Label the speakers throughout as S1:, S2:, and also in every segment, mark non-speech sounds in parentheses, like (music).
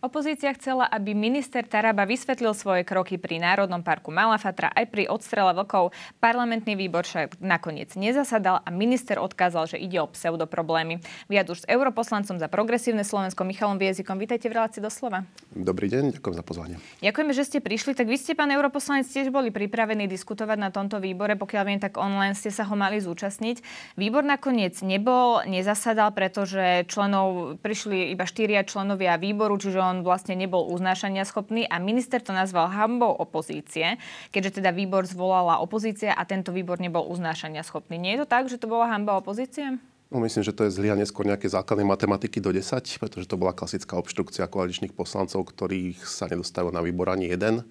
S1: Opozícia chcela, aby minister Taraba vysvetlil svoje kroky pri Národnom parku Malafatra aj pri odstrele vlkov. Parlamentný výbor však nakoniec nezasadal a minister odkázal, že ide o pseudoproblémy. Viac už s europoslancom za progresívne Slovensko Michalom Viezikom. Vítajte v relácii do slova.
S2: Dobrý deň, ďakujem za pozvanie.
S1: Ďakujeme, že ste prišli. Tak vy ste, pán europoslanec, tiež boli pripravení diskutovať na tomto výbore. Pokiaľ viem, tak online ste sa ho mali zúčastniť. Výbor nakoniec nebol, nezasadal, pretože členov prišli iba štyria členovia výboru, čiže on vlastne nebol uznášania schopný a minister to nazval hambou opozície, keďže teda výbor zvolala opozícia a tento výbor nebol uznášania schopný. Nie je to tak, že to bola hamba opozície?
S2: No, myslím, že to je zlyhanie skôr nejaké základnej matematiky do 10, pretože to bola klasická obštrukcia koaličných poslancov, ktorých sa nedostalo na výbor ani jeden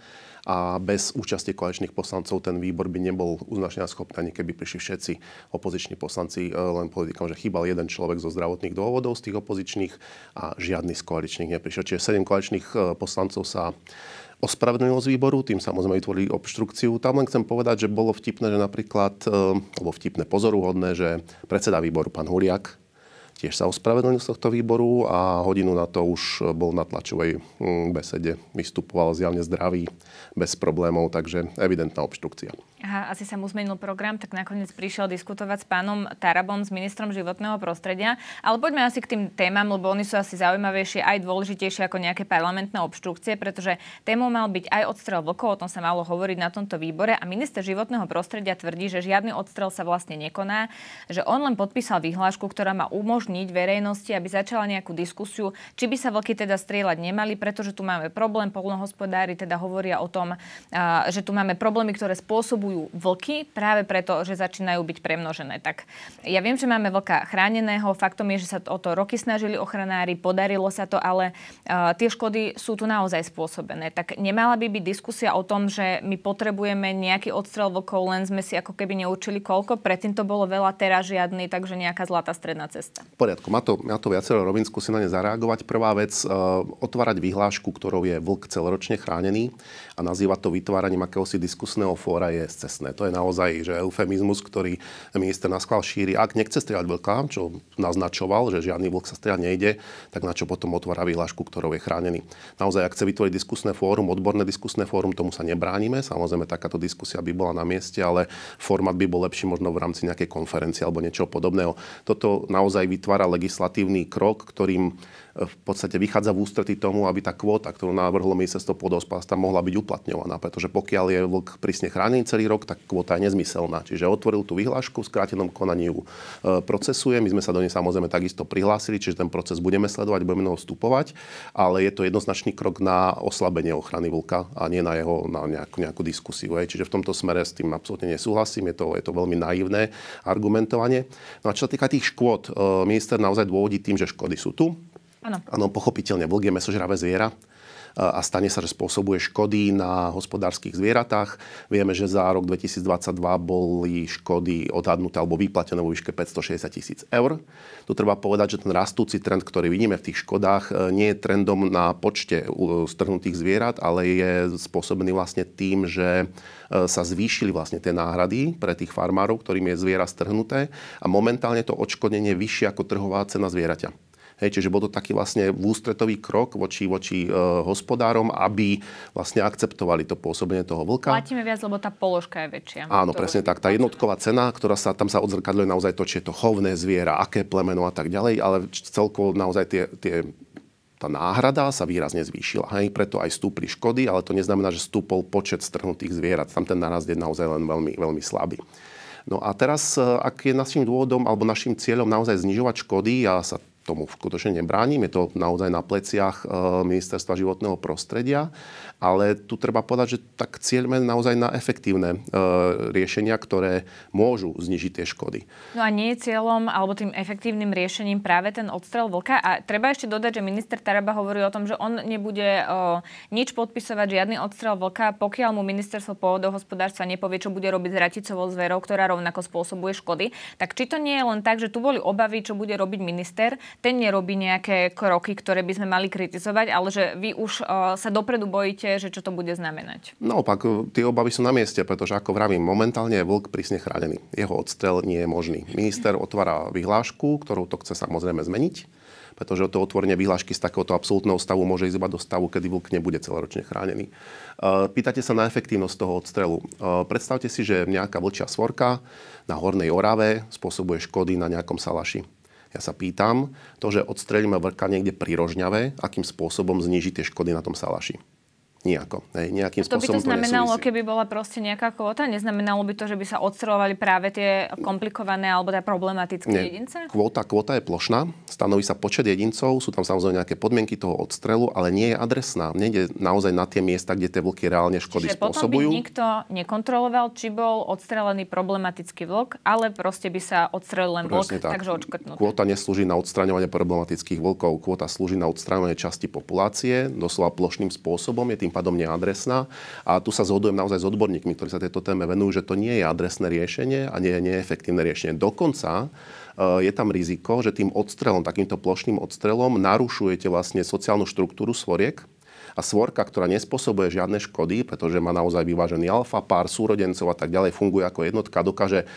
S2: a bez účasti koaličných poslancov ten výbor by nebol uznačenia schopný, ani keby prišli všetci opoziční poslanci, e, len politikom, že chýbal jeden človek zo zdravotných dôvodov z tých opozičných a žiadny z koaličných neprišiel. Čiže 7 koaličných e, poslancov sa ospravedlnilo z výboru, tým samozrejme vytvorili obštrukciu. Tam len chcem povedať, že bolo vtipné, že napríklad, e, alebo vtipné pozoruhodné, že predseda výboru, pán Huriak, Tiež sa ospravedlnil z tohto výboru a hodinu na to už bol na tlačovej mm, besede. Vystupoval zjavne zdravý, bez problémov, takže evidentná obštrukcia
S1: a asi sa mu zmenil program, tak nakoniec prišiel diskutovať s pánom Tarabom, s ministrom životného prostredia. Ale poďme asi k tým témam, lebo oni sú asi zaujímavejšie aj dôležitejšie ako nejaké parlamentné obštrukcie, pretože témou mal byť aj odstrel vlkov, o tom sa malo hovoriť na tomto výbore a minister životného prostredia tvrdí, že žiadny odstrel sa vlastne nekoná, že on len podpísal vyhlášku, ktorá má umožniť verejnosti, aby začala nejakú diskusiu, či by sa vlky teda strieľať nemali, pretože tu máme problém, polnohospodári teda hovoria o tom, že tu máme problémy, ktoré spôsobujú atakujú vlky práve preto, že začínajú byť premnožené. Tak ja viem, že máme vlka chráneného, faktom je, že sa o to roky snažili ochranári, podarilo sa to, ale uh, tie škody sú tu naozaj spôsobené. Tak nemala by byť diskusia o tom, že my potrebujeme nejaký odstrel vlkov, len sme si ako keby neučili koľko, predtým to bolo veľa, teraz žiadny, takže nejaká zlatá stredná cesta.
S2: V poriadku, má to, má to viacero rovin, skúsim na ne zareagovať. Prvá vec, uh, otvárať vyhlášku, ktorou je vlk celoročne chránený a nazývať to vytváraním akéhosi diskusného fóra je cestné. To je naozaj že eufemizmus, ktorý minister Naskval šíri. Ak nechce strieľať vlka, čo naznačoval, že žiadny vlk sa strieľať nejde, tak na čo potom otvára výhlášku, ktorou je chránený. Naozaj, ak chce vytvoriť diskusné fórum, odborné diskusné fórum, tomu sa nebránime. Samozrejme, takáto diskusia by bola na mieste, ale format by bol lepší možno v rámci nejakej konferencie alebo niečo podobného. Toto naozaj vytvára legislatívny krok, ktorým v podstate vychádza v ústretí tomu, aby tá kvóta, ktorú navrhlo ministerstvo podospárstva, mohla byť uplatňovaná. Pretože pokiaľ je vlk prísne chránený celý rok, tak kvóta je nezmyselná. Čiže otvoril tú vyhlášku, v skrátenom konaní ju e, procesuje. My sme sa do nej samozrejme takisto prihlásili, čiže ten proces budeme sledovať, budeme ho vstupovať, ale je to jednoznačný krok na oslabenie ochrany vlka a nie na jeho na nejakú, nejakú diskusiu. Hej. Čiže v tomto smere s tým absolútne nesúhlasím, je to, je to veľmi naivné argumentovanie. No a čo sa týka tých škôd, e, minister naozaj dôvodí tým, že škody sú tu, Áno, pochopiteľne, vlk je mesožravé zviera a stane sa, že spôsobuje škody na hospodárskych zvieratách. Vieme, že za rok 2022 boli škody odhadnuté alebo vyplatené vo výške 560 tisíc eur. Tu treba povedať, že ten rastúci trend, ktorý vidíme v tých škodách, e, nie je trendom na počte e, strhnutých zvierat, ale je spôsobený vlastne tým, že e, sa zvýšili vlastne tie náhrady pre tých farmárov, ktorým je zviera strhnuté a momentálne to odškodnenie je vyššie ako trhová cena zvieraťa. Hej, čiže bol to taký vlastne ústretový krok voči, voči e, hospodárom, aby vlastne akceptovali to pôsobenie toho vlka.
S1: Platíme viac, lebo tá položka je väčšia. Áno, presne
S2: tak. Tá jednotková cena, ktorá sa tam sa odzrkadľuje naozaj to, či je to chovné zviera, aké plemeno a tak ďalej, ale celkovo naozaj tie, tie tá náhrada sa výrazne zvýšila. Aj preto aj stúpli škody, ale to neznamená, že stúpol počet strhnutých zvierat. Tam ten narast je naozaj len veľmi, veľmi slabý. No a teraz, e, ak je našim dôvodom alebo našim cieľom naozaj znižovať škody a sa tomu skutočne nebránim. Je to naozaj na pleciach e, ministerstva životného prostredia. Ale tu treba povedať, že tak cieľme naozaj na efektívne e, riešenia, ktoré môžu znižiť tie škody.
S1: No a nie je cieľom alebo tým efektívnym riešením práve ten odstrel vlka. A treba ešte dodať, že minister Taraba hovorí o tom, že on nebude o, e, nič podpisovať, žiadny odstrel vlka, pokiaľ mu ministerstvo pôdohospodárstva nepovie, čo bude robiť s raticovou zverou, ktorá rovnako spôsobuje škody. Tak či to nie je len tak, že tu boli obavy, čo bude robiť minister, ten nerobí nejaké kroky, ktoré by sme mali kritizovať, ale že vy už e, sa dopredu bojíte, že čo to bude znamenať.
S2: Naopak, e, tie obavy sú na mieste, pretože ako vravím, momentálne je vlk prísne chránený. Jeho odstrel nie je možný. Minister otvára vyhlášku, ktorú to chce samozrejme zmeniť pretože to otvorenie vyhlášky z takéhoto absolútneho stavu môže ísť iba do stavu, kedy vlk nebude celoročne chránený. E, pýtate sa na efektívnosť toho odstrelu. Predstavte si, že nejaká vlčia svorka na Hornej Orave spôsobuje škody na nejakom salaši ja sa pýtam, to, že odstrelíme vrka niekde pri Rožňave, akým spôsobom zniží tie škody na tom salaši. Nejako. Hej, nejakým a to by to znamenalo,
S1: to keby bola proste nejaká kvota? Neznamenalo by to, že by sa odstrelovali práve tie komplikované alebo tie problematické Nie. jedince?
S2: kvota kvota je plošná, stanoví sa počet jedincov, sú tam samozrejme nejaké podmienky toho odstrelu, ale nie je adresná. Nejde naozaj na tie miesta, kde tie vlky reálne škody Čiže spôsobujú. Potom by
S1: nikto nekontroloval, či bol odstrelený problematický vlk, ale proste by sa odstrelil len vlk, tak. takže odškrtnutý.
S2: neslúži na odstraňovanie problematických vlkov, Kvota slúži na odstraňovanie časti populácie, doslova plošným spôsobom, je tým tým pádom neadresná. A tu sa zhodujem naozaj s odborníkmi, ktorí sa tejto téme venujú, že to nie je adresné riešenie a nie je neefektívne riešenie. Dokonca e, je tam riziko, že tým odstrelom, takýmto plošným odstrelom narušujete vlastne sociálnu štruktúru svoriek, a svorka, ktorá nespôsobuje žiadne škody, pretože má naozaj vyvážený alfa, pár súrodencov a tak ďalej, funguje ako jednotka, dokáže e,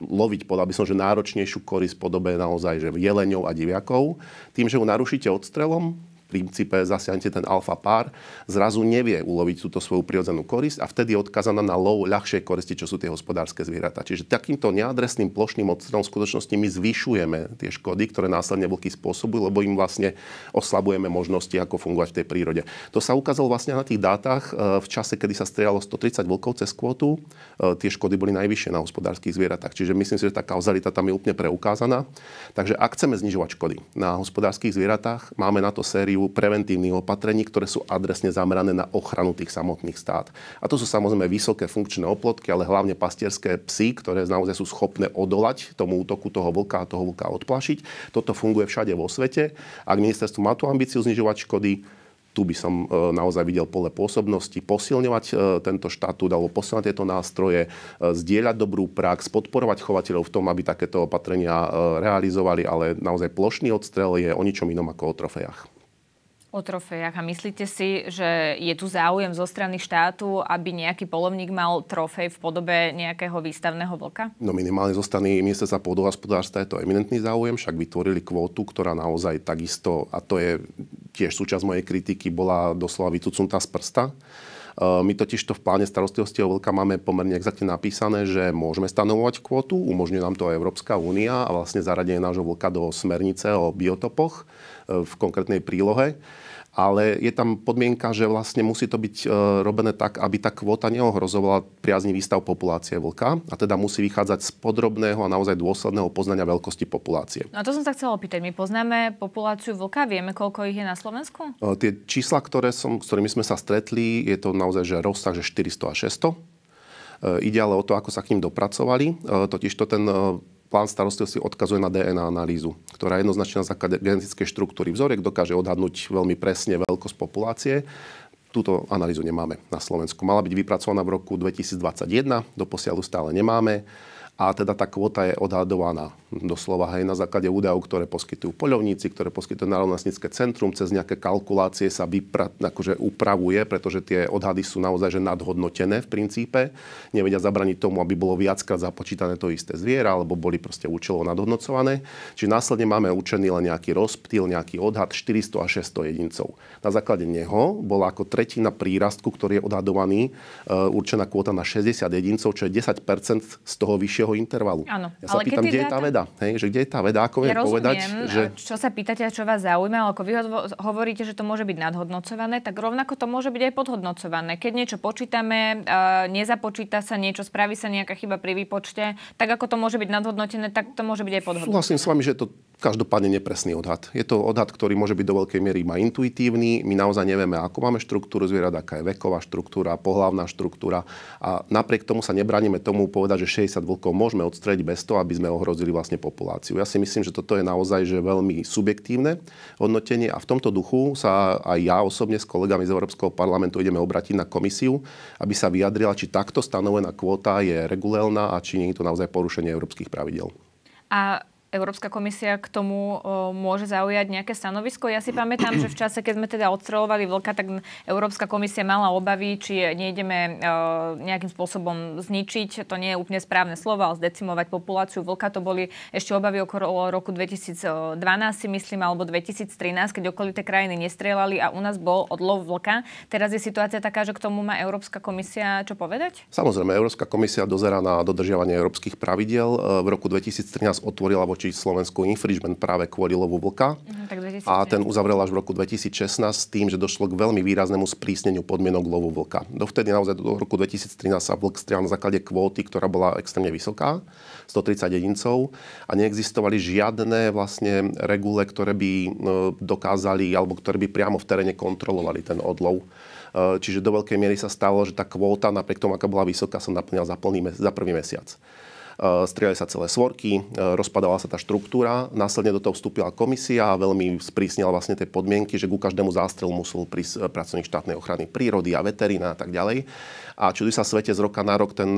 S2: loviť, podľa by som, že náročnejšiu korisť podobe naozaj že jeleňov a diviakov. Tým, že ju narušíte odstrelom, princípe zasiahnete ten alfa pár, zrazu nevie uloviť túto svoju prirodzenú korisť a vtedy je odkazaná na lov ľahšej koristi, čo sú tie hospodárske zvieratá. Čiže takýmto neadresným plošným odstrelom skutočnosti my zvyšujeme tie škody, ktoré následne vlky spôsobujú, lebo im vlastne oslabujeme možnosti, ako fungovať v tej prírode. To sa ukázalo vlastne na tých dátach e, v čase, kedy sa strieľalo 130 vlkov cez kvotu. E, tie škody boli najvyššie na hospodárskych zvieratách. Čiže myslím si, že tá kauzalita tam je úplne preukázaná. Takže ak chceme znižovať škody na hospodárskych zvieratách, máme na to sériu sériu preventívnych opatrení, ktoré sú adresne zamerané na ochranu tých samotných stát. A to sú samozrejme vysoké funkčné oplotky, ale hlavne pastierské psy, ktoré naozaj sú schopné odolať tomu útoku toho vlka a toho vlka odplašiť. Toto funguje všade vo svete. Ak ministerstvo má tú ambíciu znižovať škody, tu by som e, naozaj videl pole pôsobnosti, posilňovať e, tento štatút alebo posilňovať tieto nástroje, e, zdieľať dobrú prax, podporovať chovateľov v tom, aby takéto opatrenia realizovali, ale naozaj plošný odstrel je o ničom inom ako o trofejach
S1: o trofejach. A myslíte si, že je tu záujem zo strany štátu, aby nejaký polovník mal trofej v podobe nejakého výstavného vlka?
S2: No minimálne zo strany ministerstva pôdohospodárstva je to eminentný záujem, však vytvorili kvótu, ktorá naozaj takisto, a to je tiež súčasť mojej kritiky, bola doslova vytucnutá z prsta E, my totiž to v pláne starostlivosti o veľká máme pomerne exaktne napísané, že môžeme stanovovať kvótu, umožňuje nám to Európska únia a vlastne zaradenie nášho vlka do smernice o biotopoch e, v konkrétnej prílohe ale je tam podmienka, že vlastne musí to byť e, robené tak, aby tá kvóta neohrozovala priazný výstav populácie vlka a teda musí vychádzať z podrobného a naozaj dôsledného poznania veľkosti populácie.
S1: No a to som sa chcela opýtať. My poznáme populáciu vlka, vieme, koľko ich je na Slovensku?
S2: E, tie čísla, ktoré som, s ktorými sme sa stretli, je to naozaj že rozsah že 400 a 600. E, ide ale o to, ako sa k ním dopracovali. Totiž to ten plán starostlivosti odkazuje na DNA analýzu, ktorá jednoznačne na základe genetickej štruktúry Vzorek dokáže odhadnúť veľmi presne veľkosť populácie. Túto analýzu nemáme na Slovensku. Mala byť vypracovaná v roku 2021, doposiaľ stále nemáme a teda tá kvota je odhadovaná doslova aj na základe údajov, ktoré poskytujú poľovníci, ktoré poskytujú národnostnícke centrum, cez nejaké kalkulácie sa vypra, akože upravuje, pretože tie odhady sú naozaj že nadhodnotené v princípe. Nevedia zabraniť tomu, aby bolo viackrát započítané to isté zviera, alebo boli proste účelovo nadhodnocované. Čiže následne máme určený len nejaký rozptýl, nejaký odhad 400 a 600 jedincov. Na základe neho bola ako tretina prírastku, ktorý je odhadovaný, e, určená kvota na 60 jedincov, čo je 10 z toho vyššieho časového intervalu. Áno,
S1: ja sa ale pýtam, kde je tá veda?
S2: Hej, že kde je tá veda? Ako ja rozumiem, povedať, že... čo
S1: sa pýtate a čo vás zaujíma, ako vy hovoríte, že to môže byť nadhodnocované, tak rovnako to môže byť aj podhodnocované. Keď niečo počítame, nezapočíta sa niečo, spraví sa nejaká chyba pri výpočte, tak ako to môže byť nadhodnotené, tak to môže byť aj podhodnotené. Súhlasím
S2: s vami, že to každopádne nepresný odhad. Je to odhad, ktorý môže byť do veľkej miery iba intuitívny. My naozaj nevieme, ako máme štruktúru zvierat, aká je veková štruktúra, pohlavná štruktúra. A napriek tomu sa nebránime tomu povedať, že 60 vlkov môžeme odstrieť bez toho, aby sme ohrozili vlastne populáciu. Ja si myslím, že toto je naozaj že veľmi subjektívne hodnotenie a v tomto duchu sa aj ja osobne s kolegami z Európskeho parlamentu ideme obratiť na komisiu, aby sa vyjadrila, či takto stanovená kvóta je regulálna a či nie je to naozaj porušenie európskych pravidel.
S1: A Európska komisia k tomu o, môže zaujať nejaké stanovisko. Ja si pamätám, že v čase, keď sme teda odstrelovali vlka, tak Európska komisia mala obavy, či nejdeme o, nejakým spôsobom zničiť, to nie je úplne správne slovo, ale zdecimovať populáciu vlka. To boli ešte obavy okolo roku 2012, si myslím, alebo 2013, keď okolité krajiny nestrelali a u nás bol odlov vlka. Teraz je situácia taká, že k tomu má Európska komisia čo povedať?
S2: Samozrejme, Európska komisia dozerá na dodržiavanie európskych pravidiel. E, v roku 2013 otvorila voči Slovensku infringement práve kvôli lovu vlka. Mhm, a ten uzavrel až v roku 2016 s tým, že došlo k veľmi výraznému sprísneniu podmienok lovu vlka. Dovtedy naozaj do roku 2013 sa vlk strieľal na základe kvóty, ktorá bola extrémne vysoká, 130 jedincov a neexistovali žiadne vlastne regule, ktoré by e, dokázali alebo ktoré by priamo v teréne kontrolovali ten odlov. E, čiže do veľkej miery sa stalo, že tá kvóta, napriek tomu, aká bola vysoká, sa naplňala za, plný, za prvý mesiac. Eh, strieľali sa celé svorky, eh, rozpadala sa tá štruktúra, následne do toho vstúpila komisia a veľmi sprísnila vlastne tie podmienky, že ku každému zástrelu musel prísť eh, pracovník štátnej ochrany prírody a veterina a tak ďalej. A čudy sa svete, z roka na rok ten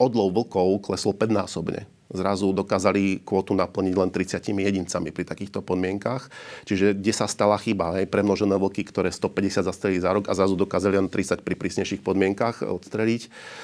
S2: odlov vlkov klesol 5-násobne zrazu dokázali kvotu naplniť len 30 jedincami pri takýchto podmienkách. Čiže kde sa stala chyba? Hej, premnožené vlky, ktoré 150 zastrelili za rok a zrazu dokázali len 30 pri prísnejších podmienkách odstreliť.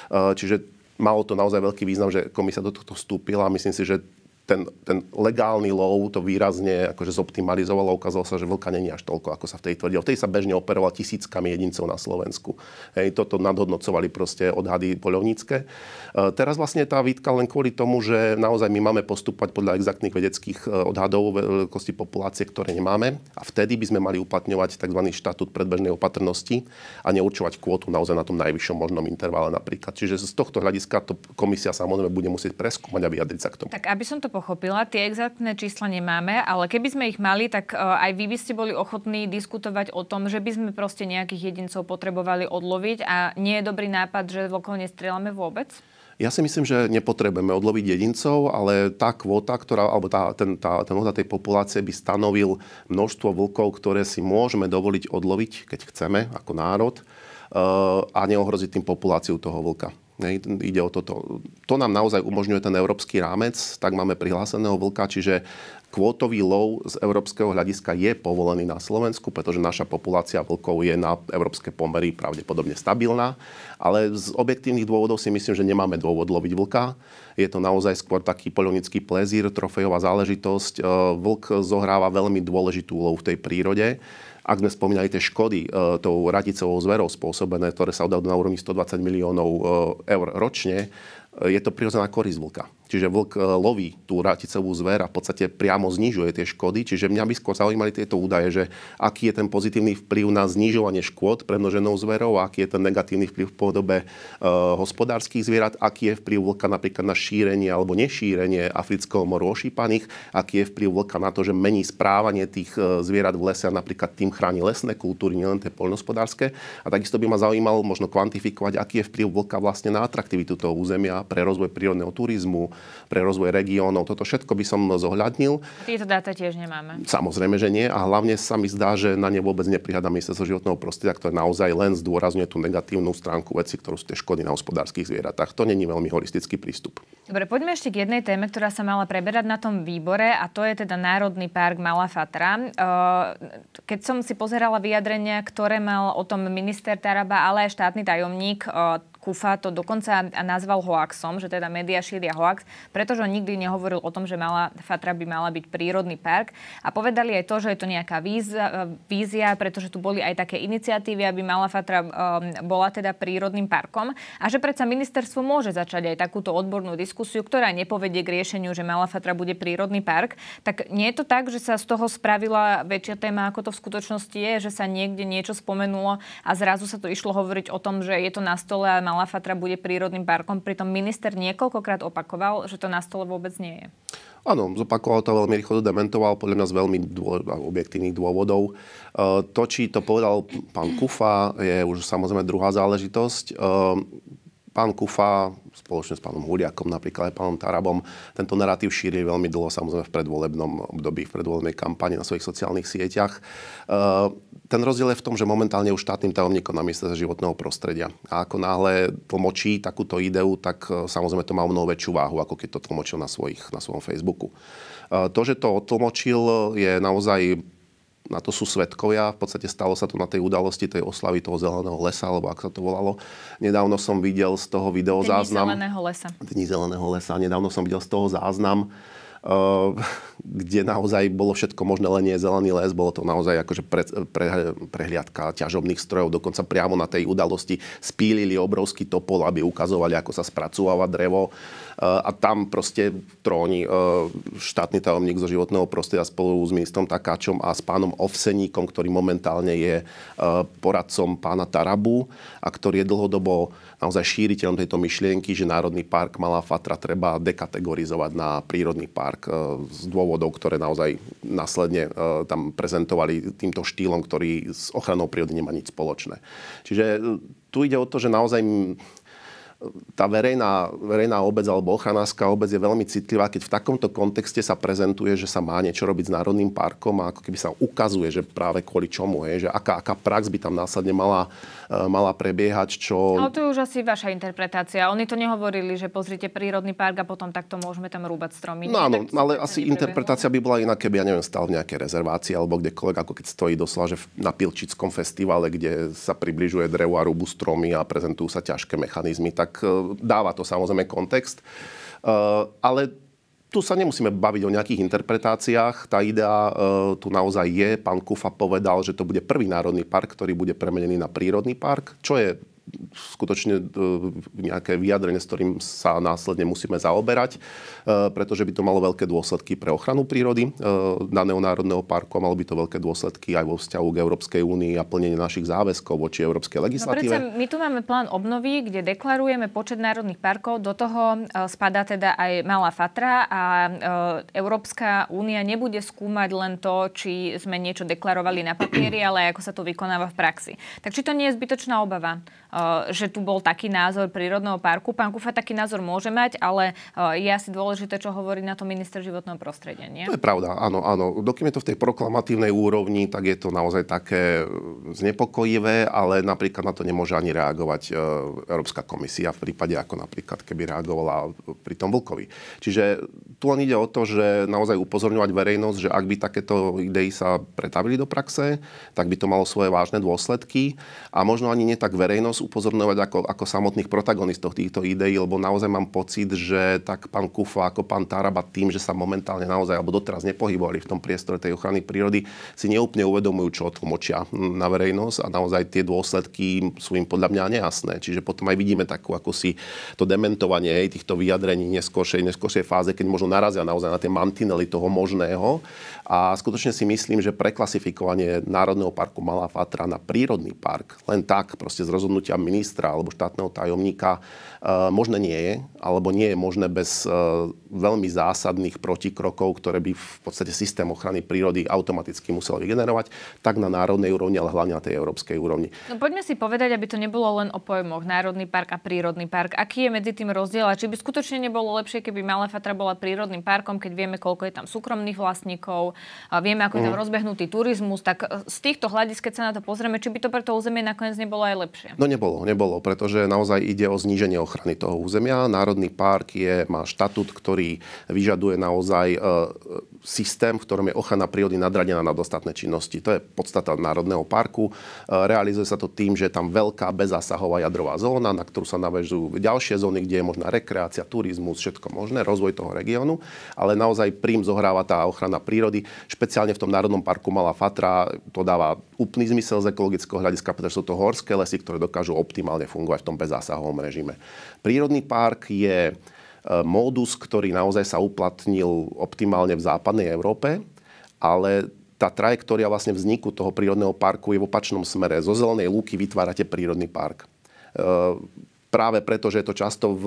S2: Čiže malo to naozaj veľký význam, že komisia do tohto vstúpila a myslím si, že ten, ten legálny lov to výrazne akože zoptimalizovalo. a ukázalo sa, že vlka není až toľko, ako sa v tej tvrdilo. V tej sa bežne operoval tisíckami jedincov na Slovensku. Hej, toto nadhodnocovali proste odhady poľovnícke. E, teraz vlastne tá výtka len kvôli tomu, že naozaj my máme postupovať podľa exaktných vedeckých e, odhadov veľkosti populácie, ktoré nemáme a vtedy by sme mali uplatňovať tzv. štatút predbežnej opatrnosti a neurčovať kvotu naozaj na tom najvyššom možnom intervale napríklad. Čiže z tohto hľadiska to komisia samozrejme bude musieť preskúmať a vyjadriť sa k tomu.
S1: Tak aby som to pochopila. Tie exaktné čísla nemáme, ale keby sme ich mali, tak e, aj vy by ste boli ochotní diskutovať o tom, že by sme proste nejakých jedincov potrebovali odloviť a nie je dobrý nápad, že v okolne vôbec?
S2: Ja si myslím, že nepotrebujeme odloviť jedincov, ale tá kvota, ktorá, alebo tá, ten, tá, ten tej populácie by stanovil množstvo vlkov, ktoré si môžeme dovoliť odloviť, keď chceme, ako národ, e, a neohroziť tým populáciu toho vlka. Ide o toto. To nám naozaj umožňuje ten európsky rámec, tak máme prihláseného vlka, čiže kvótový lov z európskeho hľadiska je povolený na Slovensku, pretože naša populácia vlkov je na európske pomery pravdepodobne stabilná, ale z objektívnych dôvodov si myslím, že nemáme dôvod loviť vlka. Je to naozaj skôr taký poľovnický plezír, trofejová záležitosť. E, vlk zohráva veľmi dôležitú úlohu v tej prírode ak sme spomínali tie škody e, tou radicovou zverou spôsobené, ktoré sa odhadnú na úrovni 120 miliónov e, eur ročne, e, je to prirodzená korizvlka. Čiže vlk eh, loví tú raticovú zver a v podstate priamo znižuje tie škody. Čiže mňa by skôr zaujímali tieto údaje, že aký je ten pozitívny vplyv na znižovanie škôd premnoženou zverou, a aký je ten negatívny vplyv v podobe e, hospodárskych zvierat, aký je vplyv vlka napríklad na šírenie alebo nešírenie afrického moru ošípaných, aký je vplyv vlka na to, že mení správanie tých eh, zvierat v lese a napríklad tým chráni lesné kultúry, nielen tie poľnohospodárske. A takisto by ma zaujímalo možno kvantifikovať, aký je vplyv vlka vlastne na atraktivitu toho územia pre rozvoj prírodného turizmu, pre rozvoj regiónov. Toto všetko by som zohľadnil.
S1: Tieto dáta tiež nemáme.
S2: Samozrejme, že nie. A hlavne sa mi zdá, že na ne vôbec neprihada ministerstvo životného prostredia, ktoré naozaj len zdôrazňuje tú negatívnu stránku veci, ktorú sú tie škody na hospodárskych zvieratách. To není veľmi holistický prístup.
S1: Dobre, poďme ešte k jednej téme, ktorá sa mala preberať na tom výbore a to je teda Národný park Malá Fatra. Ehm, keď som si pozerala vyjadrenia, ktoré mal o tom minister Taraba, ale aj štátny tajomník ehm, Kufa to dokonca nazval hoaxom, že teda média šíria hoax, pretože on nikdy nehovoril o tom, že mala, Fatra by mala byť prírodný park. A povedali aj to, že je to nejaká vízia, vízia pretože tu boli aj také iniciatívy, aby mala Fatra um, bola teda prírodným parkom. A že predsa ministerstvo môže začať aj takúto odbornú diskusiu, ktorá nepovedie k riešeniu, že mala Fatra bude prírodný park. Tak nie je to tak, že sa z toho spravila väčšia téma, ako to v skutočnosti je, že sa niekde niečo spomenulo a zrazu sa tu išlo hovoriť o tom, že je to na stole a mala Malá Fatra bude prírodným parkom, pritom minister niekoľkokrát opakoval, že to na stole vôbec nie je.
S2: Áno, zopakoval to veľmi rýchlo, dementoval podľa nás veľmi dô, objektívnych dôvodov. E, to, či to povedal pán Kufa, je už samozrejme druhá záležitosť. E, pán Kufa spoločne s pánom Huliakom, napríklad aj pánom Tarabom, tento narratív šíri veľmi dlho, samozrejme v predvolebnom období, v predvolebnej kampani na svojich sociálnych sieťach. Eh, ten rozdiel je v tom, že momentálne už štátnym tajomníkom na mieste životného prostredia. A ako náhle tlmočí takúto ideu, tak eh, samozrejme to má o mnoho väčšiu váhu, ako keď to tlmočil na, svojich, na svojom Facebooku. Eh, to, že to otlmočil, je naozaj na to sú svetkovia. V podstate stalo sa to na tej udalosti tej oslavy toho zeleného lesa, alebo ak sa to volalo. Nedávno som videl z toho videozáznam... Dní Dní zeleného
S1: lesa. Dní
S2: zeleného lesa. Nedávno som videl z toho záznam, Ehm, (laughs) kde naozaj bolo všetko možné, len nie zelený les. Bolo to naozaj akože pre, pre, prehliadka ťažobných strojov. Dokonca priamo na tej udalosti spílili obrovský topol, aby ukazovali, ako sa spracúva drevo. Ehm, a tam proste tróni ehm, štátny tajomník zo životného prostredia spolu s ministrom Takáčom a s pánom Ovseníkom, ktorý momentálne je poradcom pána Tarabu a ktorý je dlhodobo naozaj šíriteľom tejto myšlienky, že Národný park Malá Fatra treba dekategorizovať na prírodný park e, z dôvodov, ktoré naozaj následne e, tam prezentovali týmto štýlom, ktorý s ochranou prírody nemá nič spoločné. Čiže e, tu ide o to, že naozaj tá verejná, verejná obec alebo ochranárska obec je veľmi citlivá, keď v takomto kontexte sa prezentuje, že sa má niečo robiť s Národným parkom a ako keby sa ukazuje, že práve kvôli čomu je, že aká, aká prax by tam následne mala, e, mala prebiehať, čo... Ale
S1: to je už asi vaša interpretácia. Oni to nehovorili, že pozrite prírodný park a potom takto môžeme tam rúbať stromy. No áno, tak, ale asi interpretácia
S2: by bola iná, keby, ja neviem, stal v nejakej rezervácii alebo kdekoľvek, ako keď stojí doslova, že na Pilčickom festivale, kde sa približuje drevo a rúbu stromy a prezentujú sa ťažké mechanizmy, tak tak e, dáva to samozrejme kontext. E, ale tu sa nemusíme baviť o nejakých interpretáciách. Tá idea e, tu naozaj je. Pán Kufa povedal, že to bude prvý národný park, ktorý bude premenený na prírodný park, čo je skutočne e, nejaké vyjadrenie, s ktorým sa následne musíme zaoberať, e, pretože by to malo veľké dôsledky pre ochranu prírody e, na národného parku a malo by to veľké dôsledky aj vo vzťahu k Európskej únii a plnenie našich záväzkov voči európskej no legislatíve. No
S1: predsa my tu máme plán obnovy, kde deklarujeme počet národných parkov, do toho spadá teda aj Malá Fatra a Európska únia nebude skúmať len to, či sme niečo deklarovali na papieri, ale ako sa to vykonáva v praxi. Tak či to nie je zbytočná obava Eh, že tu bol taký názor prírodného parku. Pán Kufa taký názor môže mať, ale eh, je asi dôležité, čo hovorí na to minister životného prostredia. Nie? To je pravda,
S2: áno, áno. Dokým je to v tej proklamatívnej úrovni, tak je to naozaj také eh, znepokojivé, ale napríklad na to nemôže ani reagovať Európska komisia v prípade, ako napríklad keby reagovala pri tom vlkovi. Čiže tu len ide o to, že naozaj upozorňovať verejnosť, že ak by takéto idei sa pretavili do praxe, tak by to malo svoje vážne dôsledky a možno ani nie tak verejnosť upozorňovať ako, ako samotných protagonistov týchto ideí, lebo naozaj mám pocit, že tak pán Kufa ako pán Taraba tým, že sa momentálne naozaj alebo doteraz nepohybovali v tom priestore tej ochrany prírody, si neúplne uvedomujú, čo tlmočia na verejnosť a naozaj tie dôsledky sú im podľa mňa nejasné. Čiže potom aj vidíme takú ako si to dementovanie hej, týchto vyjadrení neskôršej, neskôršej fáze, keď možno narazia naozaj na tie mantinely toho možného. A skutočne si myslím, že preklasifikovanie Národného parku Malá Fatra na prírodný park, len tak proste z rozhodnutia ministra alebo štátneho tajomníka e, možné nie je, alebo nie je možné bez e, veľmi zásadných protikrokov, ktoré by v podstate systém ochrany prírody automaticky musel vygenerovať, tak na národnej úrovni, ale hlavne na tej európskej úrovni.
S1: No poďme si povedať, aby to nebolo len o pojmoch Národný park a prírodný park. Aký je medzi tým rozdiel a či by skutočne nebolo lepšie, keby Malá Fatra bola prírodným parkom, keď vieme, koľko je tam súkromných vlastníkov, vieme, ako je tam mm. rozbehnutý turizmus, tak z týchto hľadisk, keď sa na to pozrieme, či by to pre to územie nakoniec nebolo aj lepšie?
S2: No ne, nebolo, nebolo, pretože naozaj ide o zníženie ochrany toho územia. Národný park je, má štatút, ktorý vyžaduje naozaj e, systém, v ktorom je ochrana prírody nadradená na dostatné činnosti. To je podstata Národného parku. E, realizuje sa to tým, že je tam veľká bezásahová jadrová zóna, na ktorú sa navežujú ďalšie zóny, kde je možná rekreácia, turizmus, všetko možné, rozvoj toho regiónu, ale naozaj prím zohráva tá ochrana prírody. Špeciálne v tom Národnom parku Malá Fatra to dáva úplný zmysel z ekologického hľadiska, pretože sú to horské lesy, ktoré dokážu dokážu optimálne fungovať v tom bezásahovom režime. Prírodný park je e, módus, ktorý naozaj sa uplatnil optimálne v západnej Európe, ale tá trajektória vlastne vzniku toho prírodného parku je v opačnom smere. Zo zelenej lúky vytvárate prírodný park e, práve preto, že je to často v,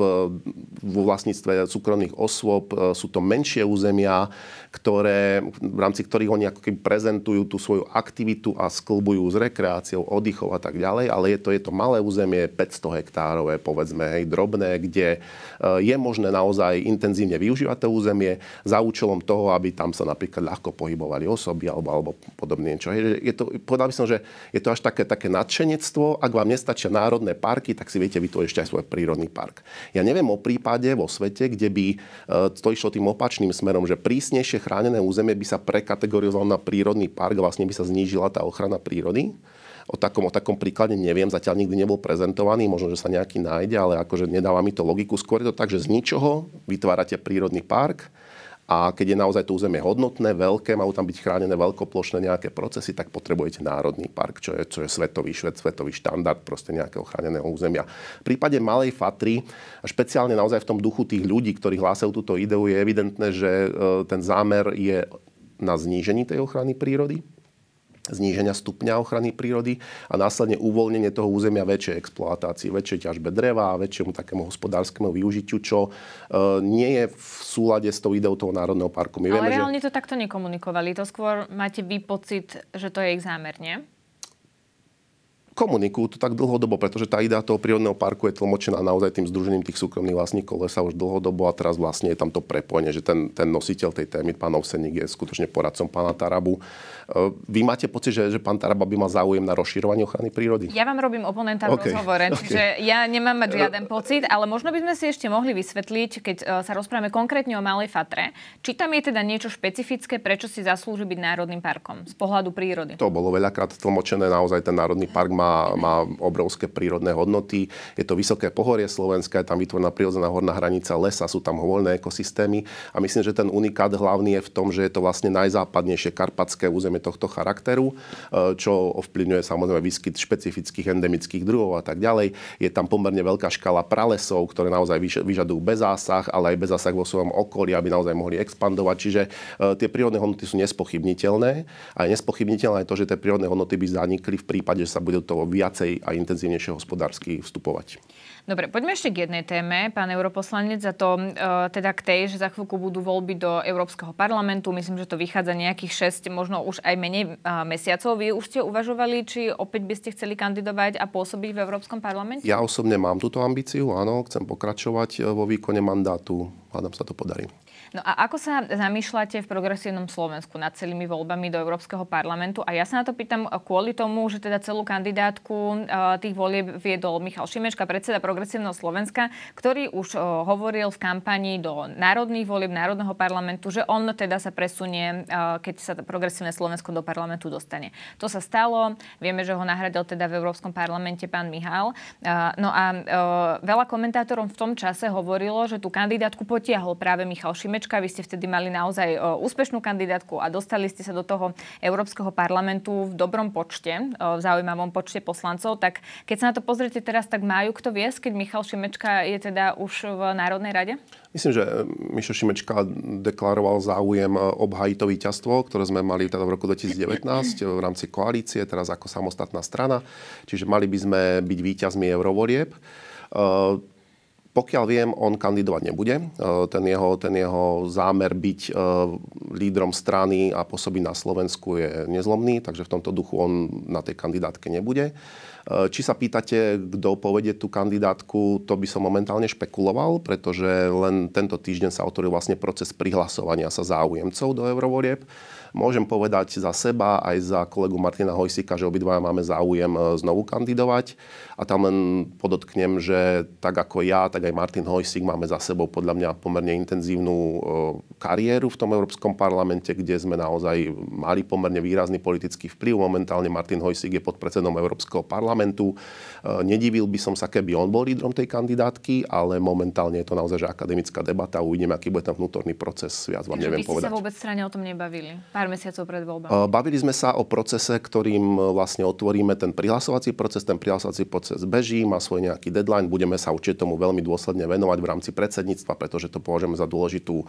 S2: vo vlastníctve súkromných osôb, e, sú to menšie územia, ktoré, v rámci ktorých oni ako keby prezentujú tú svoju aktivitu a sklbujú s rekreáciou, oddychov a tak ďalej, ale je to, je to malé územie, 500 hektárové, povedzme, hej, drobné, kde e, je možné naozaj intenzívne využívať to územie za účelom toho, aby tam sa napríklad ľahko pohybovali osoby alebo, alebo podobne niečo. Je to, povedal by som, že je to až také, také nadšenectvo. Ak vám nestačia národné parky, tak si viete vy je ešte aj svoj prírodný park. Ja neviem o prípade vo svete, kde by e, to išlo tým opačným smerom, že prísnejšie chránené územie by sa prekategorizovalo na prírodný park a vlastne by sa znížila tá ochrana prírody. O takom, o takom príklade neviem, zatiaľ nikdy nebol prezentovaný, možno, že sa nejaký nájde, ale akože nedáva mi to logiku. Skôr je to tak, že z ničoho vytvárate prírodný park, a keď je naozaj to územie hodnotné, veľké, majú tam byť chránené veľkoplošné nejaké procesy, tak potrebujete národný park, čo je, čo je svetový švet, svetový štandard proste nejakého chráneného územia. V prípade malej fatry, a špeciálne naozaj v tom duchu tých ľudí, ktorí hlásajú túto ideu, je evidentné, že e, ten zámer je na znížení tej ochrany prírody, zníženia stupňa ochrany prírody a následne uvoľnenie toho územia väčšej exploatácii, väčšej ťažbe dreva a väčšiemu takému hospodárskému využitiu, čo e, nie je v súlade s tou ideou toho Národného parku. My Ale vieme, reálne
S1: že... to takto nekomunikovali. To skôr máte vy pocit, že to je ich zámer, nie?
S2: komunikujú to tak dlhodobo, pretože tá idea toho prírodného parku je tlmočená naozaj tým združením tých súkromných vlastníkov lesa už dlhodobo a teraz vlastne je tam to prepojenie, že ten, ten nositeľ tej témy, pán Ovseník, je skutočne poradcom pána Tarabu. E, vy máte pocit, že, že pán Taraba by mal záujem na rozširovanie ochrany prírody?
S1: Ja vám robím oponenta v okay. rozhovore, (laughs) okay. čiže ja nemám mať žiaden pocit, ale možno by sme si ešte mohli vysvetliť, keď e, sa rozprávame konkrétne o Malej Fatre, či tam je teda niečo špecifické, prečo si zaslúži byť národným parkom z pohľadu prírody. To
S2: bolo veľakrát tlmočené, naozaj ten národný park má, má obrovské prírodné hodnoty. Je to vysoké pohorie Slovenska, je tam vytvorená prírodzená horná hranica lesa, sú tam voľné ekosystémy a myslím, že ten unikát hlavný je v tom, že je to vlastne najzápadnejšie karpatské územie tohto charakteru, e, čo ovplyvňuje samozrejme výskyt špecifických endemických druhov a tak ďalej. Je tam pomerne veľká škala pralesov, ktoré naozaj vyžadujú bez zásah, ale aj bez zásah vo svojom okolí, aby naozaj mohli expandovať. Čiže e, tie prírodné hodnoty sú nespochybniteľné a je nespochybniteľné aj to, že tie prírodné hodnoty by zanikli v prípade, že sa budú toho viacej a intenzívnejšie hospodársky vstupovať.
S1: Dobre, poďme ešte k jednej téme, pán europoslanec, za to e, teda k tej, že za chvíľku budú voľby do Európskeho parlamentu. Myslím, že to vychádza nejakých 6, možno už aj menej e, mesiacov. Vy už ste uvažovali, či opäť by ste chceli kandidovať a pôsobiť v Európskom parlamente? Ja
S2: osobne mám túto ambíciu, áno, chcem pokračovať e, vo výkone mandátu. Hľadám sa to podarí.
S1: No a ako sa zamýšľate v progresívnom Slovensku nad celými voľbami do Európskeho parlamentu? A ja sa na to pýtam kvôli tomu, že teda celú kandidátku e, tých volieb viedol Michal Šimečka, predseda progresívneho Slovenska, ktorý už e, hovoril v kampanii do národných volieb, národného parlamentu, že on teda sa presunie, e, keď sa progresívne Slovensko do parlamentu dostane. To sa stalo, vieme, že ho nahradil teda v Európskom parlamente pán Michal. No a veľa komentátorov v tom čase hovorilo, že tú kandidátku potiahol práve Michal Šimečka vy ste vtedy mali naozaj e, úspešnú kandidátku a dostali ste sa do toho Európskeho parlamentu v dobrom počte, e, v zaujímavom počte poslancov. Tak keď sa na to pozriete teraz, tak majú kto viesť, keď Michal Šimečka je teda už v Národnej rade?
S2: Myslím, že e, Mišo Šimečka deklaroval záujem obhájiť to víťazstvo, ktoré sme mali teda v roku 2019 v rámci koalície, teraz ako samostatná strana. Čiže mali by sme byť víťazmi eurovolieb. Pokiaľ viem, on kandidovať nebude. E, ten jeho, ten jeho zámer byť e, lídrom strany a pôsobiť na Slovensku je nezlomný, takže v tomto duchu on na tej kandidátke nebude. E, či sa pýtate, kto povede tú kandidátku, to by som momentálne špekuloval, pretože len tento týždeň sa otvoril vlastne proces prihlasovania sa záujemcov do eurovolieb. Môžem povedať za seba aj za kolegu Martina Hojsika, že obidva máme záujem e, znovu kandidovať. A tam len podotknem, že tak ako ja, tak aj Martin Hojsik máme za sebou podľa mňa pomerne intenzívnu e, kariéru v tom Európskom parlamente, kde sme naozaj mali pomerne výrazný politický vplyv. Momentálne Martin Hojsik je podpredsedom Európskeho parlamentu. E, nedivil by som sa, keby on bol lídrom tej kandidátky, ale momentálne je to naozaj že akademická debata. Uvidíme, aký bude ten vnútorný proces. Viac vám Takže neviem by ste povedať. sa
S1: vôbec strane o tom nebavili pár mesiacov pred voľbami. Eh,
S2: bavili sme sa o procese, ktorým eh, vlastne otvoríme ten prihlasovací proces. Ten prihlasovací proces beží, má svoj nejaký deadline. Budeme sa určite tomu veľmi dôsledne venovať v rámci predsedníctva, pretože to považujeme za dôležitú eh,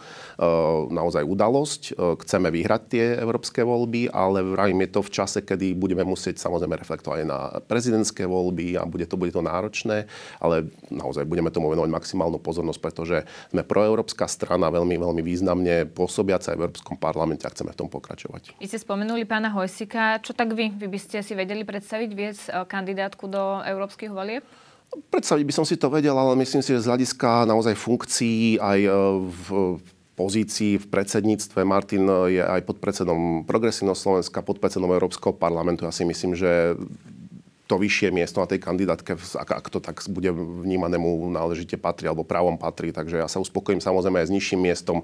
S2: naozaj udalosť. Chceme vyhrať tie európske voľby, ale vrajím je to v čase, kedy budeme musieť samozrejme reflektovať aj na prezidentské voľby a bude to, bude to náročné, ale naozaj budeme tomu venovať maximálnu pozornosť, pretože sme proeurópska strana, veľmi, veľmi významne pôsobiaca aj v Európskom parlamente a chceme v tom pokračovať pokračovať.
S1: Vy ste spomenuli pána Hojsika. Čo tak vy? Vy by ste si vedeli predstaviť viec e, kandidátku do európskych volieb?
S2: Predstaviť by som si to vedel, ale myslím si, že z hľadiska naozaj funkcií aj e, v pozícii v predsedníctve. Martin e, je aj podpredsedom Progresívneho Slovenska, podpredsedom Európskeho parlamentu. Ja si myslím, že to vyššie miesto na tej kandidátke, ak, ak to tak bude vnímanému náležite patrí alebo právom patrí. Takže ja sa uspokojím samozrejme aj s nižším miestom. E,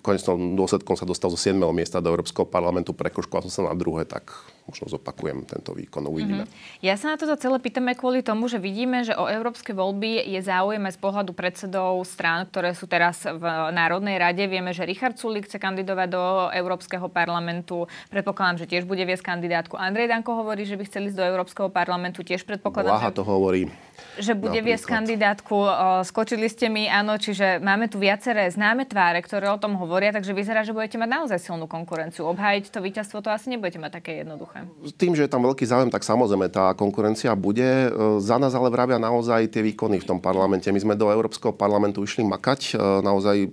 S2: konečnom dôsledkom sa dostal zo 7. miesta do Európskeho parlamentu, prekoškoval som sa na druhé, tak možno zopakujem tento výkon, uvidíme.
S1: Mm-hmm. Ja sa na toto celé aj kvôli tomu, že vidíme, že o európske voľby je záujem z pohľadu predsedov strán, ktoré sú teraz v Národnej rade. Vieme, že Richard Sulik chce kandidovať do Európskeho parlamentu. Predpokladám, že tiež bude viesť kandidátku. Andrej Danko hovorí, že by chceli ísť do Európskeho Európskeho parlamentu tiež predpokladám. Blaha že, to hovorí. Že bude no, viesť kandidátku. Skočili ste mi, áno, čiže máme tu viaceré známe tváre, ktoré o tom hovoria, takže vyzerá, že budete mať naozaj silnú konkurenciu. Obhájiť to víťazstvo to asi nebudete mať také jednoduché.
S2: Tým, že je tam veľký záujem, tak samozrejme tá konkurencia bude. E, za nás ale vravia naozaj tie výkony v tom parlamente. My sme do Európskeho parlamentu išli makať, e, naozaj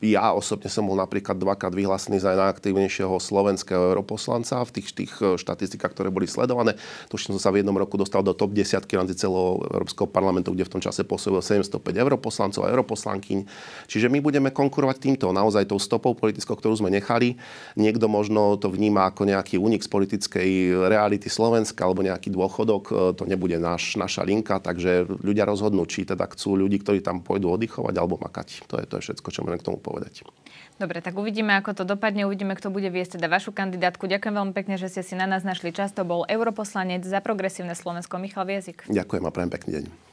S2: ja osobne som bol napríklad dvakrát vyhlásený za najaktívnejšieho slovenského europoslanca v tých, tých eh, štatistikách, ktoré boli sledované. Tuším, som sa v jednom roku dostal do top 10 rámci celého Európskeho parlamentu, kde v tom čase pôsobilo 705 europoslancov a europoslankyň. Čiže my budeme konkurovať týmto, naozaj tou stopou politickou, ktorú sme nechali. Niekto možno to vníma ako nejaký únik z politickej reality Slovenska alebo nejaký dôchodok. Eh, to nebude naš, naša linka, takže ľudia rozhodnú, či teda chcú ľudí, ktorí tam pôjdu oddychovať alebo makať. To je, to je všetko, čo môžem k tomu povedať povedať.
S1: Dobre, tak uvidíme, ako to dopadne, uvidíme, kto bude viesť teda vašu kandidátku. Ďakujem veľmi pekne, že ste si na nás našli čas. To bol europoslanec za progresívne Slovensko Michal Viezik.
S2: Ďakujem a prajem pekný deň.